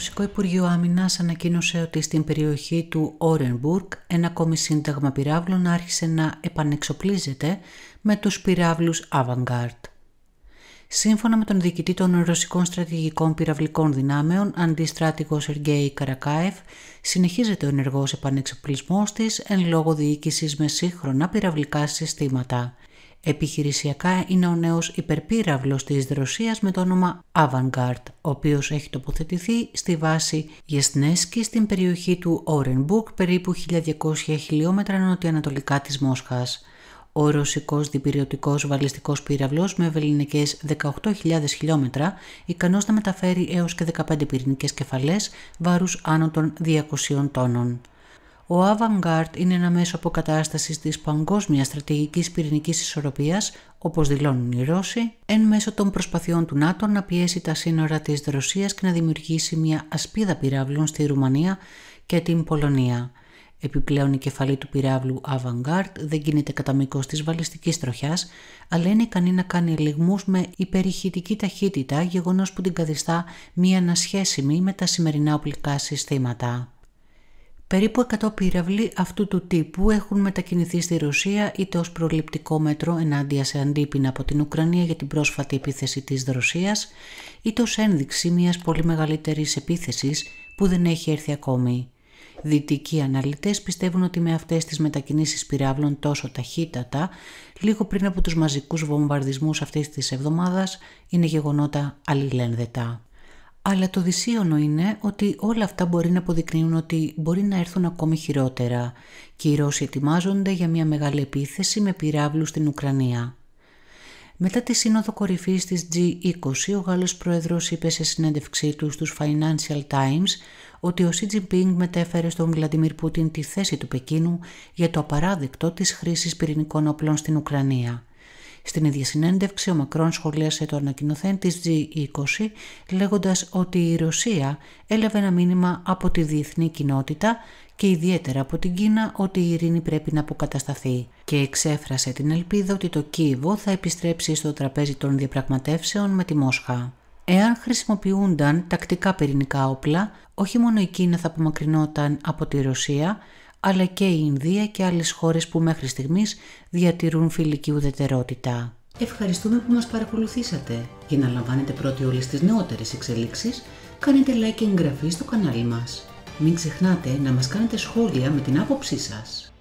Ρωσικό Υπουργείο Άμυνας ανακοίνωσε ότι στην περιοχή του Όρενμπουργκ ένα ακόμη σύνταγμα πυράβλων άρχισε να επανεξοπλίζεται με τους πυράβλους Avangard. Σύμφωνα με τον διοικητή των Ρωσικών Στρατηγικών Πυραυλικών Δυνάμεων, αντιστράτηγο Σεργέη Καρακάεφ, συνεχίζεται ο ενεργός επανεξοπλισμός της εν λόγω διοίκησης με σύγχρονα πυραυλικά συστήματα. Επιχειρησιακά είναι ο νέος υπερπύραυλος της Ρωσίας με το όνομα Avantgarde, ο οποίος έχει τοποθετηθεί στη βάση Γεσνέσκη στην περιοχή του Όρενμπουκ, περίπου 1200 χιλιόμετρα νοτιοανατολικά της Μόσχας. Ο ρωσικός διπυριωτικός βαλιστικός πύραυλος με βεληνικές 18.000 χιλιόμετρα ικανός να μεταφέρει έως και 15 πυρηνικές κεφαλές βάρους άνω των 200 τόνων ο Avantgarde είναι ένα μέσο αποκατάστασης της παγκόσμιας στρατηγικής πυρηνικής ισορροπίας, όπως δηλώνουν οι Ρώσοι, εν μέσω των προσπαθειών του ΝΑΤΟ να πιέσει τα σύνορα της Ρωσίας και να δημιουργήσει μια ασπίδα πυράβλων στη Ρουμανία και την Πολωνία. Επιπλέον η κεφαλή του πυράβλου Avantgarde δεν κινείται κατά μήκος της βαλιστικής τροχιάς, αλλά είναι ικανή να κάνει λιγμού με υπερηχητική ταχύτητα, γεγονός που την καθιστά μη ανασχέσιμη με τα σημερινά οπλικά συστήματα. Περίπου 100 πύραυλοι αυτού του τύπου έχουν μετακινηθεί στη Ρωσία είτε ως προληπτικό μέτρο ενάντια σε αντίπεινα από την Ουκρανία για την πρόσφατη επίθεση της Ρωσίας είτε ως ένδειξη μιας πολύ μεγαλύτερης επίθεσης που δεν έχει έρθει ακόμη. Δυτικοί αναλυτές πιστεύουν ότι με αυτές τις μετακινήσεις πυράβλων τόσο ταχύτατα, λίγο πριν από τους μαζικούς βομβαρδισμούς αυτής της εβδομάδας, είναι γεγονότα αλληλένδετα. Αλλά το δυσίωνο είναι ότι όλα αυτά μπορεί να αποδεικνύουν ότι μπορεί να έρθουν ακόμη χειρότερα και οι Ρώσοι ετοιμάζονται για μια μεγάλη επίθεση με πυράβλους στην Ουκρανία. Μετά τη σύνοδο κορυφής της G20, ο Γάλλος προεδρό είπε σε συνέντευξή του στους Financial Times ότι ο Xi Jinping μετέφερε στον Βλαντιμίρ Πούτιν τη θέση του Πεκίνου για το απαράδεκτο της χρήσης πυρηνικών όπλων στην Ουκρανία. Στην ίδια συνέντευξη, ο Μακρόν σχολίασε το ανακοινωθέν τη G20, λέγοντας ότι η Ρωσία έλαβε ένα μήνυμα από τη διεθνή κοινότητα και ιδιαίτερα από την Κίνα ότι η ειρήνη πρέπει να αποκατασταθεί και εξέφρασε την ελπίδα ότι το Κίεβο θα επιστρέψει στο τραπέζι των διαπραγματεύσεων με τη Μόσχα. Εάν χρησιμοποιούνταν τακτικά πυρηνικά όπλα, όχι μόνο η Κίνα θα απομακρυνόταν από τη Ρωσία, αλλά και η Ινδία και άλλες χώρες που μέχρι στιγμής διατηρούν φιλική ουδετερότητα. Ευχαριστούμε που μας παρακολουθήσατε. Για να λαμβάνετε πρώτοι όλες τις νεότερες εξελίξεις, κάνετε like και εγγραφή στο κανάλι μας. Μην ξεχνάτε να μας κάνετε σχόλια με την άποψή σας.